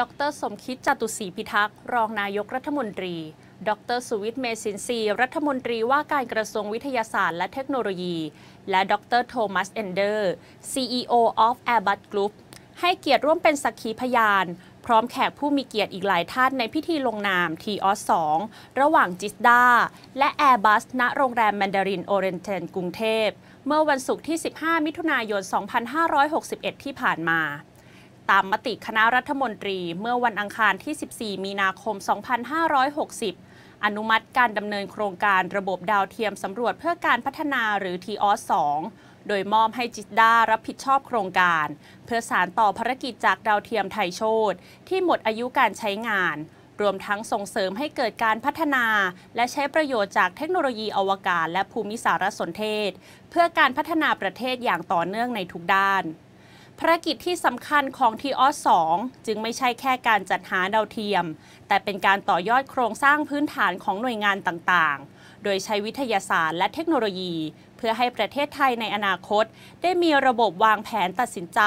ดรสมคิดจตุศรีพิทักษ์ รองนายกรัฐมนตรี ดรสุวิทย์เมสินซีรัฐมนตรีว่าการกระทรวงวิทยาศาสตร์และเทคโนโลยี และดรโทมัสเอนเดอร์ CEO of Airbus Group ให้เกียรติร่วมเป็นสักขีพยาน พร้อมแขกผู้มีเกียรติอีกหลายท่านในพิธีลงนามทีออสงระหว่างจิสดาและ Airbus ณโรงแรมแมนดารินโอเรนเทนกรุงเทพเมื่อวันศุกร์ที่ 15มิถุนายน2561ที่ผ่านมาตามมติคณะรัฐมนตรีเมื่อวันอังคารที่ 14 มีนาคม 2560 อนุมัติการดำเนินโครงการระบบดาวเทียมสำรวจเพื่อการพัฒนาหรือ TOS 2โดยมอบให้จิตดารับผิดชอบโครงการ เพื่อสารต่อภารกิจจากดาวเทียมไทยโชตที่หมดอายุการใช้งาน รวมทั้งส่งเสริมให้เกิดการพัฒนา และใช้ประโยชน์จากเทคโนโลยีอวกาศและภูมิสารสนเทศ เพื่อการพัฒนาประเทศอย่างต่อเนื่องในทุกด้านภารกิจที่สำคัญของทีออส 2 จึงไม่ใช่แค่การจัดหาดาวเทียม แต่เป็นการต่อยอดโครงสร้างพื้นฐานของหน่วยงานต่างๆ โดยใช้วิทยาศาสตร์และเทคโนโลยี เพื่อให้ประเทศไทยในอนาคต ได้มีระบบวางแผนตัดสินใจ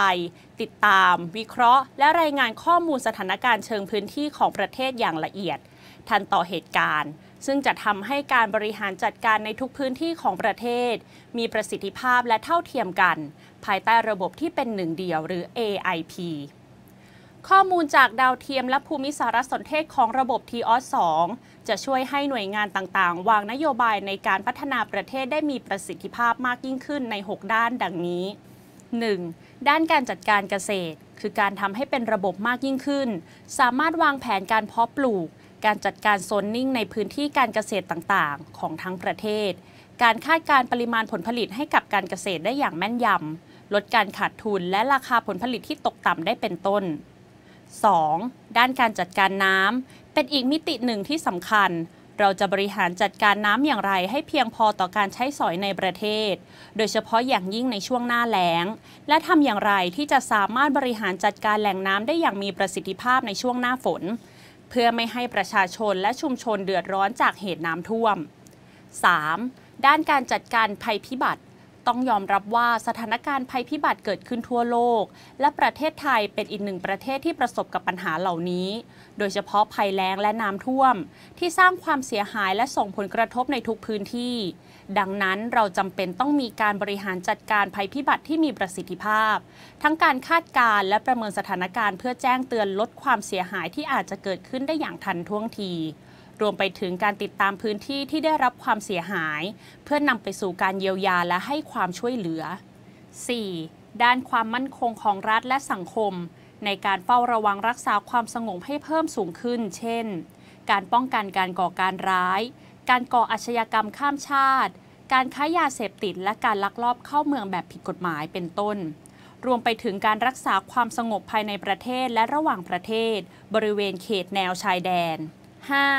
ติดตาม วิเคราะห์ และรายงานข้อมูลสถานการณ์เชิงพื้นที่ของประเทศอย่างละเอียด ทันต่อเหตุการณ์ซึ่งจะทำให้การบริหารจัดการในทุกพื้นที่ของประเทศ มีประสิทธิภาพและเท่าเทียมกัน ภายใต้ระบบที่เป็นหนึ่งเดียว หรือ AIP ข้อมูลจากดาวเทียมและภูมิสารสนเทศของระบบ t o s 2จะช่วยให้หน่วยงานต่างๆ วางนโยบายในการพัฒนาประเทศได้มีประสิทธิภาพมากยิ่งขึ้นใน 6 ด้านดังนี้ 1. ด้านการจัดการเกษตร คือการทำให้เป็นระบบมากยิ่งขึ้น สามารถวางแผนการเพาะปลูกการจัดการโซนนิ่งในพื้นที่การเกษตรต่างๆ ของทั้งประเทศ การคาดการปริมาณผลผลิตให้กับการเกษตรได้อย่างแม่นยำลดการขาดทุนและราคาผลผลิตที่ตกต่ำได้เป็นต้น 2. ด้านการจัดการน้ำเป็นอีกมิติหนึ่งที่สำคัญ เราจะบริหารจัดการน้ำอย่างไรให้เพียงพอต่อการใช้สอยในประเทศ โดยเฉพาะอย่างยิ่งในช่วงหน้าแล้ง และทำอย่างไรที่จะสามารถบริหารจัดการแหล่งน้ำได้อย่างมีประสิทธิภาพในช่วงหน้าฝนเพื่อไม่ให้ประชาชนและชุมชนเดือดร้อนจากเหตุน้ำท่วม 3. ด้านการจัดการภัยพิบัติต้องยอมรับว่าสถานการณ์ภัยพิบัติเกิดขึ้นทั่วโลก และประเทศไทยเป็นอีกหนึ่งประเทศที่ประสบกับปัญหาเหล่านี้ โดยเฉพาะภัยแล้งและน้ำท่วม ที่สร้างความเสียหายและส่งผลกระทบในทุกพื้นที่ ดังนั้นเราจำเป็นต้องมีการบริหารจัดการภัยพิบัติที่มีประสิทธิภาพ ทั้งการคาดการณ์และประเมินสถานการณ์เพื่อแจ้งเตือนลดความเสียหายที่อาจจะเกิดขึ้นได้อย่างทันท่วงทีรวมไปถึงการติดตามพื้นที่ที่ได้รับความเสียหาย เพื่อนนำไปสู่การเยียวยาและให้ความช่วยเหลือ 4. ด้านความมั่นคงของรัฐและสังคม ในการเฝ้าระวังรักษาความสงบให้เพิ่มสูงขึ้น เช่น การป้องกันการก่อการร้าย การก่ออาชญากรรมข้ามชาติ การค้ายาเสพติดและการลักลอบเข้าเมืองแบบผิดกฎหมาย เป็นต้น รวมไปถึงการรักษาความสงบภายในประเทศและระหว่างประเทศ บริเวณเขตแนวชายแดน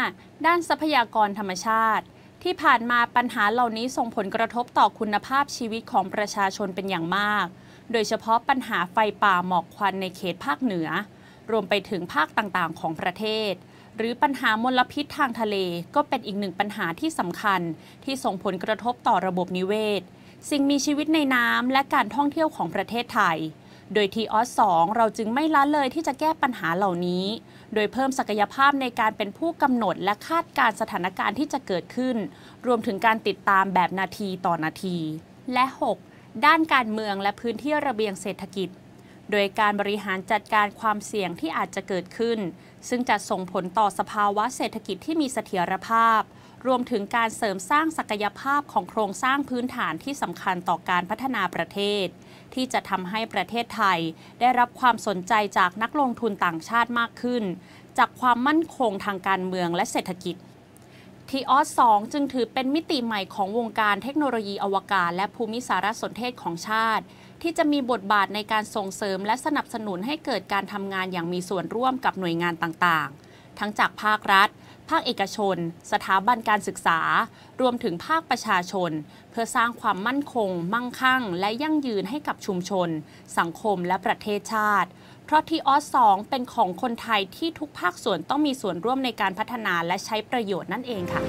5. ด้านทรัพยากรธรรมชาติ ที่ผ่านมาปัญหาเหล่านี้ส่งผลกระทบต่อคุณภาพชีวิตของประชาชนเป็นอย่างมาก โดยเฉพาะปัญหาไฟป่าหมอกควันในเขตภาคเหนือ รวมไปถึงภาคต่างๆของประเทศ หรือปัญหามลพิษทางทะเลก็เป็นอีกหนึ่งปัญหาที่สำคัญที่ส่งผลกระทบต่อระบบนิเวศ สิ่งมีชีวิตในน้ำและการท่องเที่ยวของประเทศไทยโดยทีออส 2 เราจึงไม่ละเลยที่จะแก้ปัญหาเหล่านี้ โดยเพิ่มศักยภาพในการเป็นผู้กำหนดและคาดการสถานการณ์ที่จะเกิดขึ้น รวมถึงการติดตามแบบนาทีต่อนาที และ 6. ด้านการเมืองและพื้นที่ระเบียงเศรษฐกิจ โดยการบริหารจัดการความเสี่ยงที่อาจจะเกิดขึ้น ซึ่งจะส่งผลต่อสภาวะเศรษฐกิจที่มีเสถียรภาพรวมถึงการเสริมสร้างศักยภาพของโครงสร้างพื้นฐานที่สำคัญต่อการพัฒนาประเทศ ที่จะทำให้ประเทศไทยได้รับความสนใจจากนักลงทุนต่างชาติมากขึ้น จากความมั่นคงทางการเมืองและเศรษฐกิจ ทีออส2จึงถือเป็นมิติใหม่ของวงการเทคโนโลยีอวกาศ และภูมิสารสนเทศของชาติ ที่จะมีบทบาทในการส่งเสริมและสนับสนุนให้เกิดการทำงานอย่างมีส่วนร่วมกับหน่วยงานต่างๆ ทั้งจากภาครัฐภาคเอกชน สถาบันการศึกษา รวมถึงภาคประชาชน เพื่อสร้างความมั่นคง มั่งคั่ง และยั่งยืนให้กับชุมชน สังคมและประเทศชาติเพราะทีออสองเป็นของคนไทยที่ทุกภาคส่วนต้องมีส่วนร่วมในการพัฒนาและใช้ประโยชน์นั่นเองค่ะ